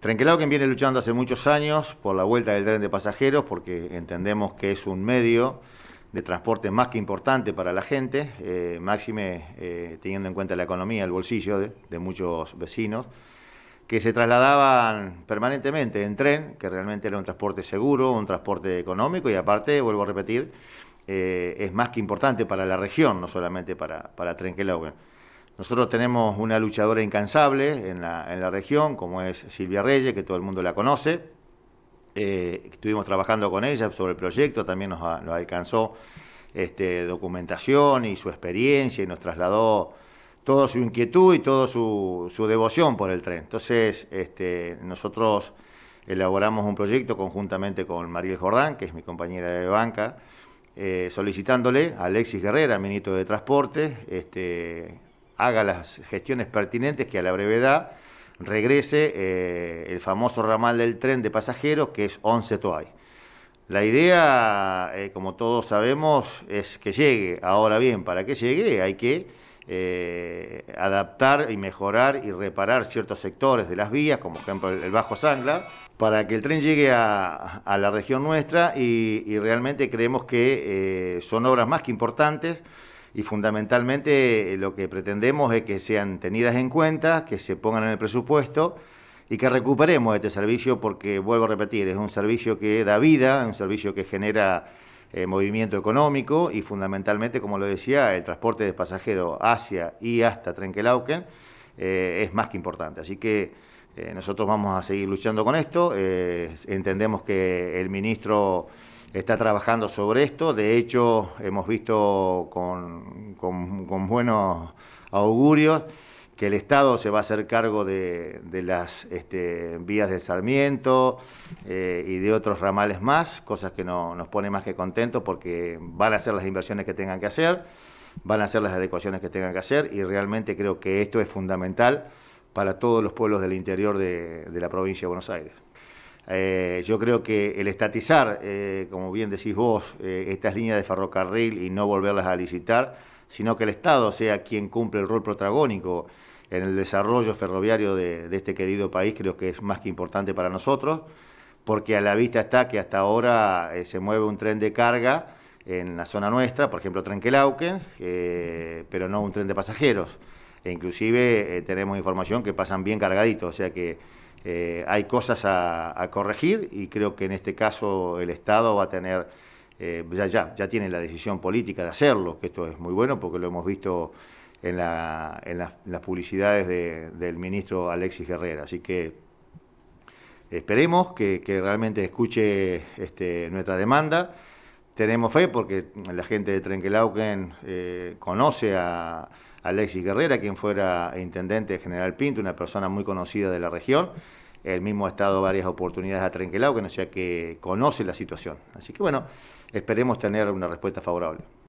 que viene luchando hace muchos años por la vuelta del tren de pasajeros porque entendemos que es un medio de transporte más que importante para la gente, eh, máxime eh, teniendo en cuenta la economía, el bolsillo de, muchos vecinos, que se trasladaban permanentemente en tren, que realmente era un transporte seguro, un transporte económico y aparte, vuelvo a repetir, eh, es más que importante para la región, no solamente para, para nosotros tenemos una luchadora incansable en la, región, como es Silvia Reyes, que todo el mundo la conoce. Eh, estuvimos trabajando con ella sobre el proyecto, también nos, alcanzó este, documentación y su experiencia y nos trasladó toda su inquietud y toda su, devoción por el tren. Entonces, este, nosotros elaboramos un proyecto conjuntamente con Mariel Jordán, que es mi compañera de banca, eh, solicitándole a Alexis Guerrera, ministro de Transporte, este, haga las gestiones pertinentes que a la brevedad regrese eh, el famoso ramal del tren de pasajeros que es 11 Toay. La idea, eh, como todos sabemos, es que llegue. Ahora bien, para que llegue hay que eh, adaptar y mejorar y reparar ciertos sectores de las vías, como por ejemplo el, Bajo Sangla, para que el tren llegue a, la región nuestra y realmente creemos que son obras más que importantes y fundamentalmente eh, lo que pretendemos es que sean tenidas en cuenta, que se pongan en el presupuesto y que recuperemos este servicio porque, vuelvo a repetir, es un servicio que da vida, un servicio que genera eh, movimiento económico y fundamentalmente, como lo decía, el transporte de pasajeros hacia y hasta Trenquelauken eh, es más que importante. Así que nosotros vamos a seguir luchando con esto. entendemos que el ministro está trabajando sobre esto. De hecho, hemos visto con, buenos augurios que el Estado se va a hacer cargo de, las este, vías de Sarmiento eh, y de otros ramales más, cosas que nos pone más que contentos porque van a hacer las inversiones que tengan que hacer, van a hacer las adecuaciones que tengan que hacer y realmente creo que esto es fundamental para todos los pueblos del interior de la provincia de Buenos Aires. Eh, yo creo que el estatizar, eh, como bien decís vos, eh, estas líneas de ferrocarril y no volverlas a licitar, sino que el Estado sea quien cumple el rol protagónico en el desarrollo ferroviario de, este querido país, creo que es más que importante para nosotros, porque a la vista está que hasta ahora se mueve un tren de carga en la zona nuestra, por ejemplo tren Kelauken, pero no un tren de pasajeros e inclusive eh, tenemos información que pasan bien cargaditos, o sea que eh, hay cosas a, corregir y creo que en este caso el Estado va a tener, eh, ya, ya, ya tiene la decisión política de hacerlo, que esto es muy bueno porque lo hemos visto en, las publicidades del ministro Alexis Herrera, así que esperemos que, realmente escuche este, nuestra demanda tenemos fe porque la gente de Trenquelauquen eh, conoce a Alexis Guerrera, quien fuera intendente de General Pinto, una persona muy conocida de la región. Él mismo ha estado varias oportunidades a Trenquelauquen, o sea que conoce la situación. Así que bueno, esperemos tener una respuesta favorable.